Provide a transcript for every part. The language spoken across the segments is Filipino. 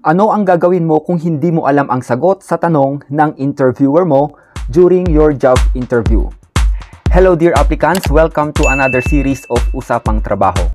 Ano ang gagawin mo kung hindi mo alam ang sagot sa tanong ng interviewer mo during your job interview? Hello dear applicants, welcome to another series of Usapang Trabaho.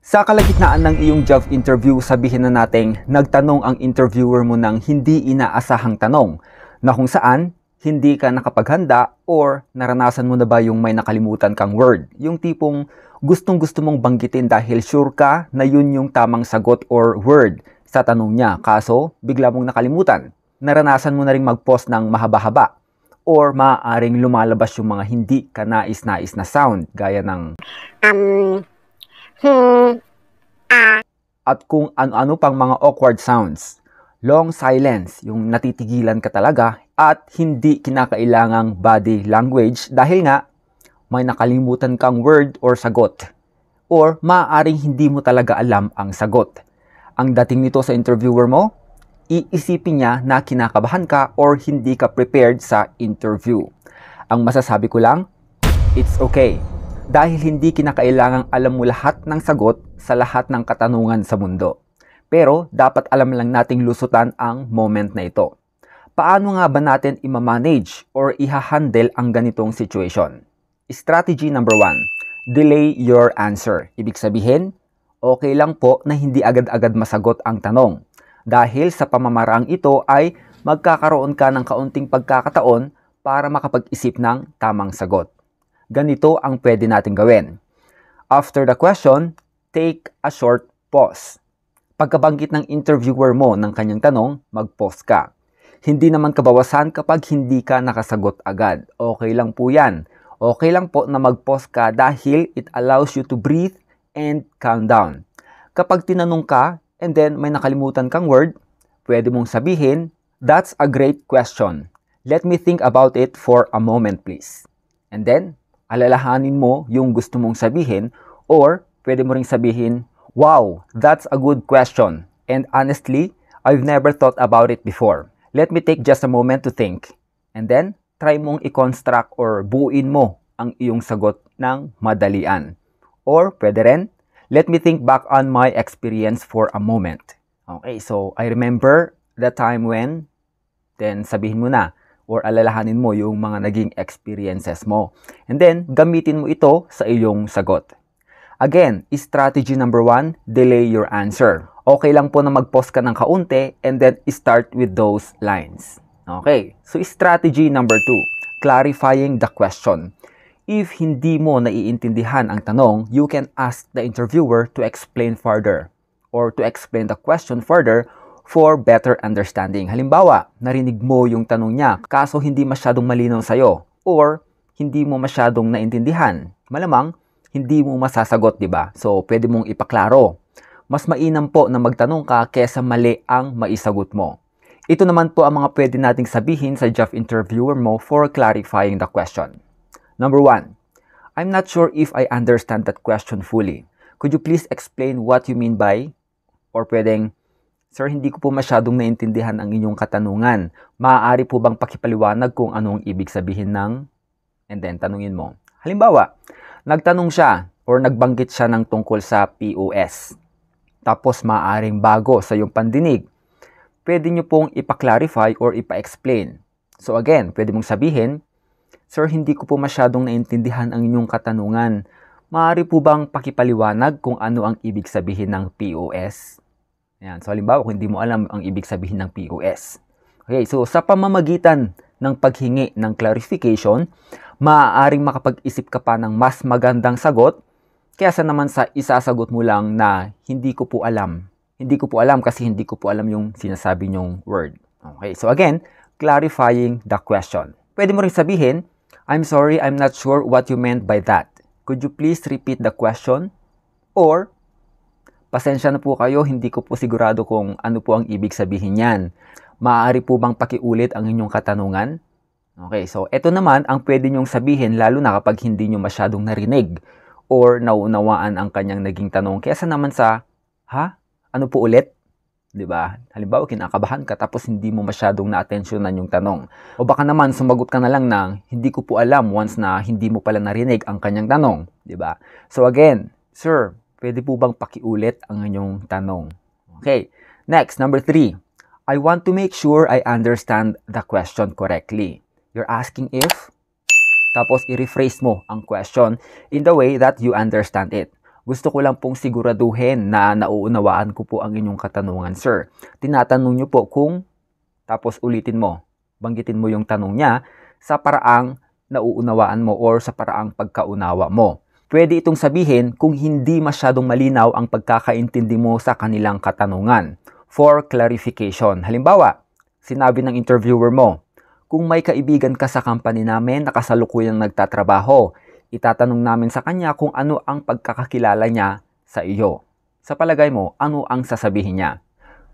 Sa kalagitnaan ng iyong job interview, sabihin na nating nagtanong ang interviewer mo ng hindi inaasahang tanong na kung saan hindi ka nakapaghanda or naranasan mo na ba yung may nakalimutan kang word? Yung tipong gustong gusto mong banggitin dahil sure ka na yun yung tamang sagot or word sa tanong niya. Kaso, bigla mong nakalimutan. Naranasan mo na rin mag-post ng mahaba-haba or maaaring lumalabas yung mga hindi ka nais-nais na sound gaya ng um, hmm, ah. at kung ano-ano pang mga awkward sounds long silence, yung natitigilan ka talaga at hindi kinakailangang body language dahil nga may nakalimutan kang word or sagot or maaaring hindi mo talaga alam ang sagot. Ang dating nito sa interviewer mo, iisipin niya na kinakabahan ka or hindi ka prepared sa interview. Ang masasabi ko lang, it's okay dahil hindi kinakailangang alam mo lahat ng sagot sa lahat ng katanungan sa mundo. Pero dapat alam lang nating lusutan ang moment na ito. Paano nga ba natin i-manage or i-handle ang ganitong situation? Strategy number 1. Delay your answer. Ibig sabihin, okay lang po na hindi agad-agad masagot ang tanong. Dahil sa pamamaraang ito ay magkakaroon ka ng kaunting pagkakataon para makapag-isip ng tamang sagot. Ganito ang pwede natin gawin. After the question, take a short pause Pagkabanggit ng interviewer mo ng kanyang tanong, mag-pause ka. Hindi naman kabawasan kapag hindi ka nakasagot agad. Okay lang po yan. Okay lang po na mag-pause ka dahil it allows you to breathe and calm down. Kapag tinanong ka and then may nakalimutan kang word, pwede mong sabihin, That's a great question. Let me think about it for a moment please. And then, alalahanin mo yung gusto mong sabihin or pwede mo ring sabihin, Wow, that's a good question. And honestly, I've never thought about it before. Let me take just a moment to think. And then, try mong i-construct or buuin mo ang iyong sagot ng madalian. Or pwede rin, let me think back on my experience for a moment. Okay, so I remember the time when, then sabihin mo na, or alalahanin mo yung mga naging experiences mo. And then, gamitin mo ito sa iyong sagot. Again, strategy number one, delay your answer. Okay lang po na mag-pause ka ng kaunti and then start with those lines. Okay, so strategy number two, clarifying the question. If hindi mo naiintindihan ang tanong, you can ask the interviewer to explain further or to explain the question further for better understanding. Halimbawa, narinig mo yung tanong niya kaso hindi masyadong malinaw sa'yo or hindi mo masyadong naintindihan. Malamang, hindi mo masasagot, di ba? So, pwede mong ipaklaro. Mas mainam po na magtanong ka kesa mali ang maisagot mo. Ito naman po ang mga pwede nating sabihin sa job interviewer mo for clarifying the question. Number one, I'm not sure if I understand that question fully. Could you please explain what you mean by? Or pwedeng, Sir, hindi ko po masyadong naintindihan ang inyong katanungan. Maaari po bang pakipaliwanag kung anong ibig sabihin ng? And then, tanungin mo. Halimbawa, Nagtanong siya or nagbanggit siya ng tungkol sa POS. Tapos maaring bago sa iyong pandinig, pwede niyo pong ipa-clarify or ipa-explain. So again, pwede mong sabihin, Sir, hindi ko po masyadong naintindihan ang inyong katanungan. Maaari po bang pakipaliwanag kung ano ang ibig sabihin ng POS? Ayan. So halimbawa, kung hindi mo alam ang ibig sabihin ng POS. Okay, so sa pamamagitan ng paghingi ng clarification, maaaring makapag-isip ka pa ng mas magandang sagot kaysa naman sa isasagot mo lang na hindi ko po alam. Hindi ko po alam kasi hindi ko po alam yung sinasabi nyong word. Okay, so again, clarifying the question. Pwede mo rin sabihin, I'm sorry, I'm not sure what you meant by that. Could you please repeat the question? Or, pasensya na po kayo, hindi ko po sigurado kung ano po ang ibig sabihin niyan. Maaari po bang pakiulit ang inyong katanungan? Okay, so ito naman ang pwede niyong sabihin lalo na kapag hindi niyo masyadong narinig or nauunawaan ang kanyang naging tanong. Kesa naman sa, ha? Ano po ulit? 'di ba? Halimbawa kinakabahan ka tapos hindi mo masyadong na-attentionan yung tanong. O baka naman sumagot ka na lang ng hindi ko po alam once na hindi mo pala narinig ang kanyang tanong, 'di ba? So again, sir, pwede po bang pakiulit ang inyong tanong? Okay. Next, number three. I want to make sure I understand the question correctly. You're asking if, tapos i-rephrase mo ang question in the way that you understand it. Gusto ko lang pong siguraduhin na nauunawaan ko po ang inyong katanungan, sir. Tinatanong niyo po kung, tapos ulitin mo, banggitin mo yung tanong niya sa paraang nauunawaan mo or sa paraang pagkaunawa mo. Pwede itong sabihin kung hindi masyadong malinaw ang pagkakaintindi mo sa kanilang katanungan. For clarification, halimbawa, sinabi ng interviewer mo, kung may kaibigan ka sa company namin na kasalukuyang nagtatrabaho, itatanong namin sa kanya kung ano ang pagkakakilala niya sa iyo. Sa palagay mo, ano ang sasabihin niya?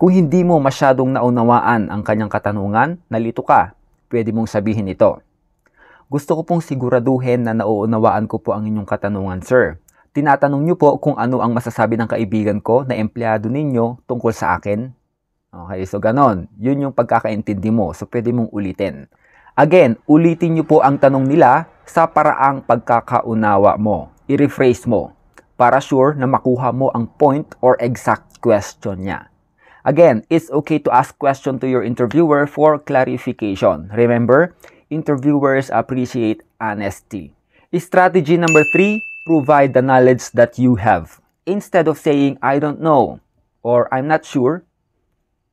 Kung hindi mo masyadong naunawaan ang kanyang katanungan, nalito ka. Pwede mong sabihin ito. Gusto ko pong siguraduhin na nauunawaan ko po ang inyong katanungan, sir. Tinatanong niyo po kung ano ang masasabi ng kaibigan ko na empleyado ninyo tungkol sa akin? Okay, so ganon. Yun yung pagkakaintindi mo. So pwede mong ulitin. Again, ulitin nyo po ang tanong nila sa paraang pagkakaunawa mo. I-rephrase mo para sure na makuha mo ang point or exact question niya. Again, it's okay to ask question to your interviewer for clarification. Remember, interviewers appreciate honesty. Strategy number three, provide the knowledge that you have. Instead of saying, I don't know, or I'm not sure,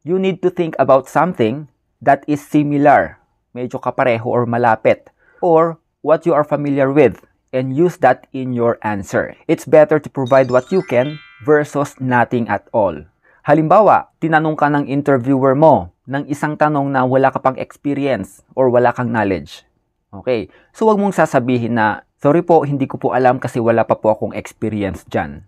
you need to think about something that is similar, medyo kapareho or malapit, or what you are familiar with and use that in your answer. It's better to provide what you can versus nothing at all. Halimbawa, tinanong ka ng interviewer mo ng isang tanong na wala ka pang experience or wala kang knowledge. Okay, so wag mong sasabihin na, sorry po, hindi ko po alam kasi wala pa po akong experience dyan.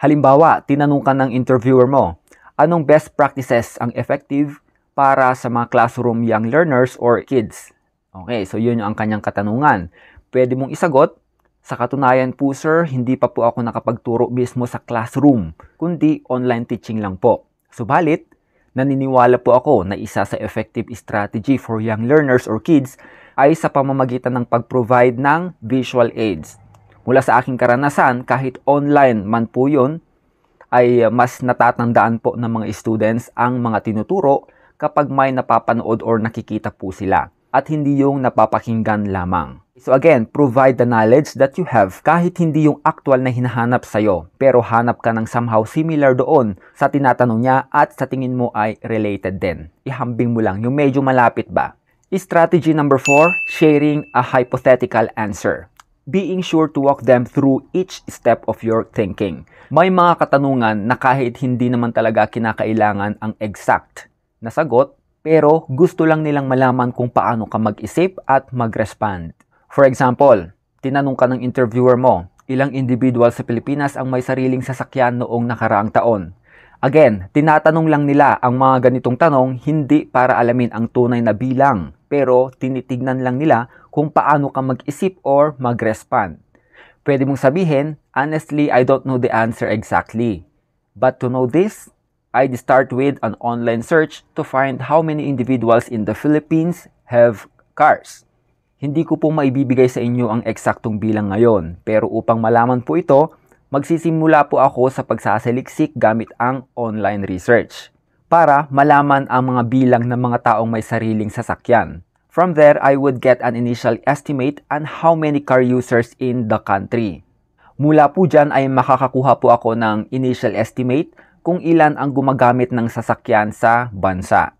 Halimbawa, tinanong ka ng interviewer mo, anong best practices ang effective para sa mga classroom young learners or kids? Okay, so yun yung ang kanyang katanungan. Pwede mong isagot, sa katunayan po sir, hindi pa po ako nakapagturo mismo sa classroom, kundi online teaching lang po. Subalit, naniniwala po ako na isa sa effective strategy for young learners or kids ay sa pamamagitan ng pag-provide ng visual aids. Mula sa aking karanasan, kahit online man po yun, ay ah, mas natatandaan po ng mga students ang mga tinuturo kapag may napapanood or nakikita po sila at hindi yung napapakinggan lamang. So again, provide the knowledge that you have kahit hindi yung actual na hinahanap sa'yo pero hanap ka ng somehow similar doon sa tinatanong niya at sa tingin mo ay related din. Ihambing mo lang yung medyo malapit ba. Strategy number 4, sharing a hypothetical answer being sure to walk them through each step of your thinking. May mga katanungan na kahit hindi naman talaga kinakailangan ang exact na sagot, pero gusto lang nilang malaman kung paano ka mag-isip at mag-respond. For example, tinanong ka ng interviewer mo, ilang individual sa Pilipinas ang may sariling sasakyan noong nakaraang taon? Again, tinatanong lang nila ang mga ganitong tanong hindi para alamin ang tunay na bilang pero tinitignan lang nila kung paano ka mag-isip or mag-respond. Pwede mong sabihin, honestly, I don't know the answer exactly. But to know this, I'd start with an online search to find how many individuals in the Philippines have cars. Hindi ko po maibibigay sa inyo ang eksaktong bilang ngayon, pero upang malaman po ito, magsisimula po ako sa pagsasaliksik gamit ang online research para malaman ang mga bilang ng mga taong may sariling sasakyan. From there, I would get an initial estimate on how many car users in the country. Mula po dyan ay makakakuha po ako ng initial estimate kung ilan ang gumagamit ng sasakyan sa bansa.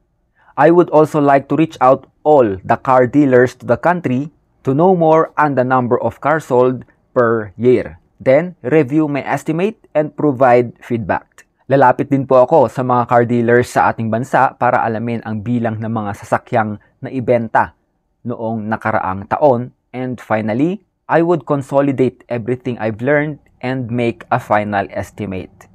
I would also like to reach out all the car dealers to the country to know more on the number of cars sold per year. Then, review my estimate and provide feedback. Lalapit din po ako sa mga car dealers sa ating bansa para alamin ang bilang ng mga sasakyang na ibenta noong nakaraang taon. And finally, I would consolidate everything I've learned and make a final estimate.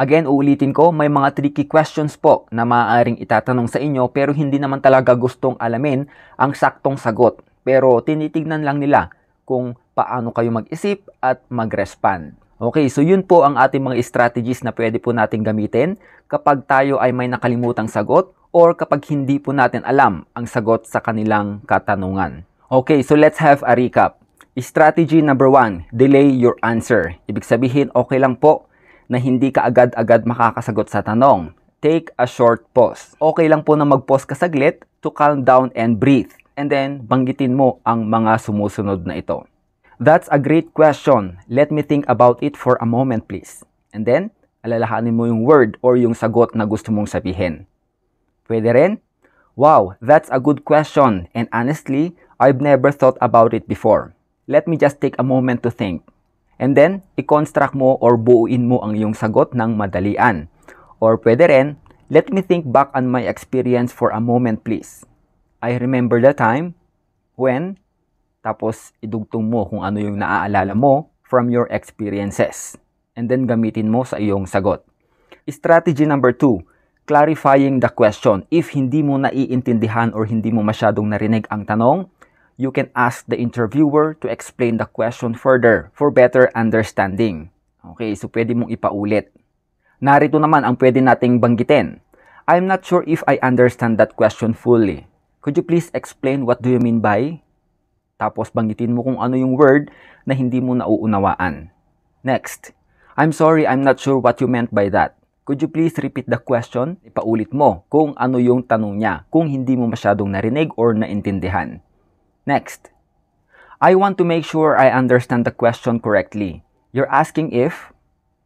Again, uulitin ko, may mga tricky questions po na maaaring itatanong sa inyo pero hindi naman talaga gustong alamin ang saktong sagot. Pero tinitignan lang nila kung paano kayo mag-isip at mag-respond. Okay, so yun po ang ating mga strategies na pwede po natin gamitin kapag tayo ay may nakalimutang sagot or kapag hindi po natin alam ang sagot sa kanilang katanungan. Okay, so let's have a recap. Strategy number one, delay your answer. Ibig sabihin, okay lang po na hindi ka agad-agad makakasagot sa tanong. Take a short pause. Okay lang po na mag-pause ka saglit to calm down and breathe. And then, banggitin mo ang mga sumusunod na ito. That's a great question. Let me think about it for a moment please. And then, alalahanin mo yung word or yung sagot na gusto mong sabihin. Pwede rin? Wow, that's a good question and honestly, I've never thought about it before. Let me just take a moment to think. And then, i-construct mo or buuin mo ang iyong sagot ng madalian. Or pwede rin, let me think back on my experience for a moment please. I remember the time when tapos, idugtong mo kung ano yung naaalala mo from your experiences. And then, gamitin mo sa iyong sagot. Strategy number two, clarifying the question. If hindi mo naiintindihan or hindi mo masyadong narinig ang tanong, you can ask the interviewer to explain the question further for better understanding. Okay, so pwede mong ipaulit. Narito naman ang pwede nating banggitin. I'm not sure if I understand that question fully. Could you please explain what do you mean by tapos banggitin mo kung ano yung word na hindi mo nauunawaan. Next, I'm sorry I'm not sure what you meant by that. Could you please repeat the question? Ipaulit mo kung ano yung tanong niya kung hindi mo masyadong narinig or naintindihan. Next, I want to make sure I understand the question correctly. You're asking if,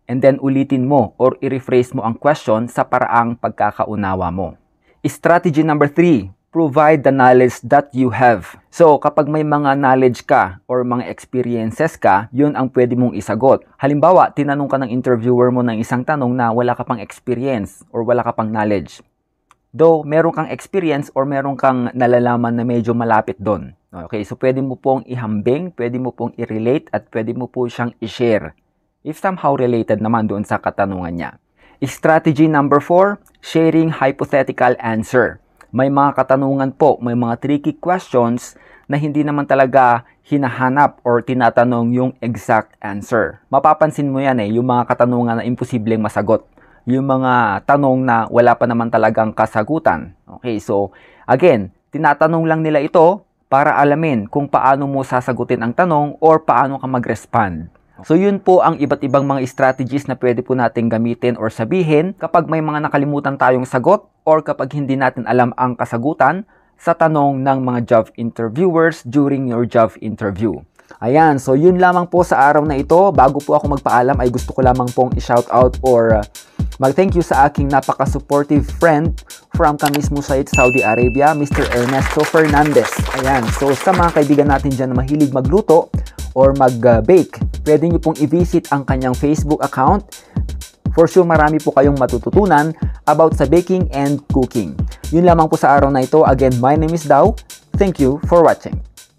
and then ulitin mo or i-rephrase mo ang question sa paraang pagkakaunawa mo. Strategy number 3, provide the knowledge that you have. So, kapag may mga knowledge ka or mga experiences ka, yun ang pwede mong isagot. Halimbawa, tinanong ka ng interviewer mo ng isang tanong na wala ka pang experience or wala ka pang knowledge. Though, meron kang experience or meron kang nalalaman na medyo malapit doon. Okay, so pwede mo pong ihambing, pwede mo pong i-relate at pwede mo po siyang i-share if somehow related naman doon sa katanungan niya. Strategy number 4, sharing hypothetical answer may mga katanungan po, may mga tricky questions na hindi naman talaga hinahanap or tinatanong yung exact answer. Mapapansin mo yan eh, yung mga katanungan na imposibleng masagot. Yung mga tanong na wala pa naman talagang kasagutan. Okay, so again, tinatanong lang nila ito para alamin kung paano mo sasagutin ang tanong or paano ka mag-respond. So yun po ang iba't ibang mga strategies na pwede po natin gamitin or sabihin kapag may mga nakalimutan tayong sagot or kapag hindi natin alam ang kasagutan sa tanong ng mga job interviewers during your job interview. Ayan, so yun lamang po sa araw na ito. Bago po ako magpaalam ay gusto ko lamang pong i-shoutout or uh, Mag-thank you sa aking napaka-supportive friend from Kamismo Said, Saudi Arabia, Mr. Ernesto Fernandez. Ayan, so sa mga kaibigan natin dyan na mahilig magluto or mag-bake, pwede nyo pong i-visit ang kanyang Facebook account. For sure, marami po kayong matututunan about sa baking and cooking. Yun lamang po sa araw na ito. Again, my name is Dao. Thank you for watching.